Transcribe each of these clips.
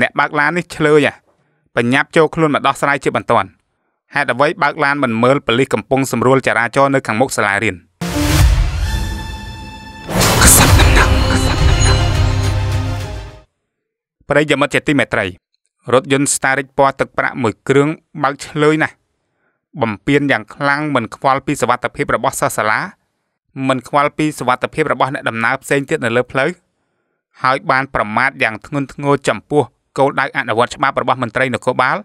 អ្នកបើកឡាននេះឆ្លើយបញ្ញាប់ចូលខ្លួនមកដោះស្រាយជាបន្ទាន់ហេតុអ្វីបើកឡានមិនមើលប៉ូលីសកំពុងសម្រួលចរាចរណ៍នៅខាងមុខសាលារៀនប្រិយមិត្តជាទីមេត្រីរថយន្ត Staric ពណ៌ទឹកប្រាក់មួយគ្រឿងបើកឆ្លើយណាស់បំពេញយ៉ាងខ្លាំងមិនខ្វល់ពីសវត្ថភាពរបស់សិស្សសាលាមិនខ្វល់ពីសវត្ថភាពរបស់អ្នកដំណើរផ្សេងទៀតនៅលើផ្លូវហើយបានប្រមាថយ៉ាងធ្ងន់ធ្ងរចំពោះគោលដៅអនុវត្តច្បាប់របស់មន្ត្រីនគរបាល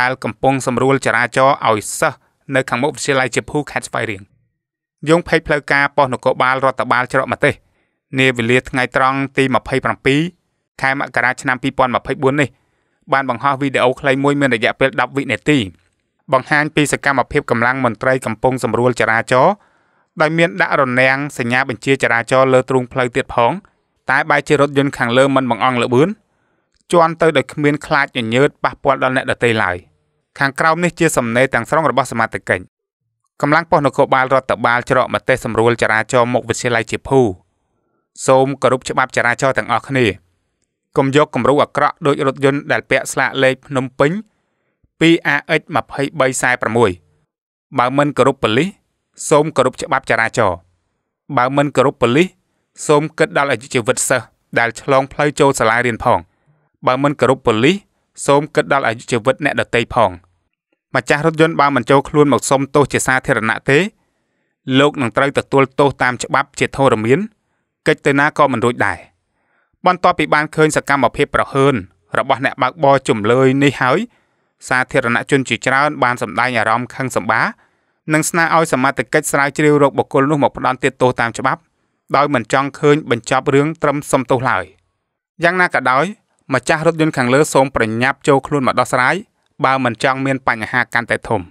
ដែលកំពុងសម្រួលចរាចរណ៍ឲ្យសិស្សនៅខាងមុខវិទ្យាល័យជាភូខេត្តស្វាយរៀងយោងភេកផ្លូវការប៉ុស្តិ៍នគរបាលរដ្ឋបាលច្រកមកទេសនាវេលាថ្ងៃត្រង់ទី27ខែមករាឆ្នាំ2024នេះបានបង្ហោះវីដេអូខ្លីមួយមានរយៈពេល10វិនាទី បង្ហាញពីសកម្មភាពកម្លាំងមន្ត្រីកំពុងសម្រួលចរាចរណ៍ដោយមានដាក់រនាំងសញ្ញាបញ្ជាចរាចរណ៍លើទ្រូងផ្លូវទៀតផងតែបែរជារថយន្តខាងលើមិនបង្អង់លបឿនជន់ទៅដោយគ្មានខ្លាចញញើតប៉ះពាល់ដល់អ្នកដទៃឡើយខាងក្រោមនេះជាសំណេរទាំងស្រុងរបស់សមាជិកកម្លាំងប៉ុស្តិ៍នគរបាលរដ្ឋបាលច្រកមតិសម្រួលចរាចរណ៍មុខវិទ្យាល័យជាភូសូមគោរពច្បាប់ចរាចរណ៍ទាំងអស់គ្នាកុំយកគំរូអាក្រក់ដោយរថយន្តដែលពាក់ស្លាកលេខភ្នំពេញ 2AX 2346បើមិនគោរពប៉ូលីសសូមគោរពច្បាប់ចរាចរណ៍បើមិនគោរពប៉ូលីសសូមគិតដល់អាយុជីវិតសិស្សដែលឆ្លងផ្លូវចូលសាលារៀនផង។បើមិនគោរពប៉ូលីសសូមគិតដល់អាយុជីវិតអ្នកដតីផងម្ចាស់រថយន្តបើមិនចូលខ្លួនមកសុំទោសជាសាធារណៈទេ លោកនឹងត្រូវទទួលទោសតាមច្បាប់ជាធរមានកិច្ចទៅណាក៏មិនរួចដែរបន្ទាប់ពីបានឃើញសកម្មភាពប្រហើន របស់អ្នកបើកបរជំលើយនេះហើយសាធារណជនជាច្រើនបានសម្ដែងអារម្មណ៍ខឹងសម្បា និងស្នើឲ្យសមត្ថកិច្ចស្រាវជ្រាវរកបុគ្គលនោះមកផ្ដន្ទាទោសតាមច្បាប់ ដោយមិនចង់ឃើញបញ្ចប់រឿងត្រឹមសំទោសឡើយយ៉ាងណាក៏ដោយម្ចាស់រថយន្តខាងលើសូមប្រញាប់ចូលខ្លួនមកដោះស្រាយបើមិនចង់មានបញ្ហាកាន់តែធំ។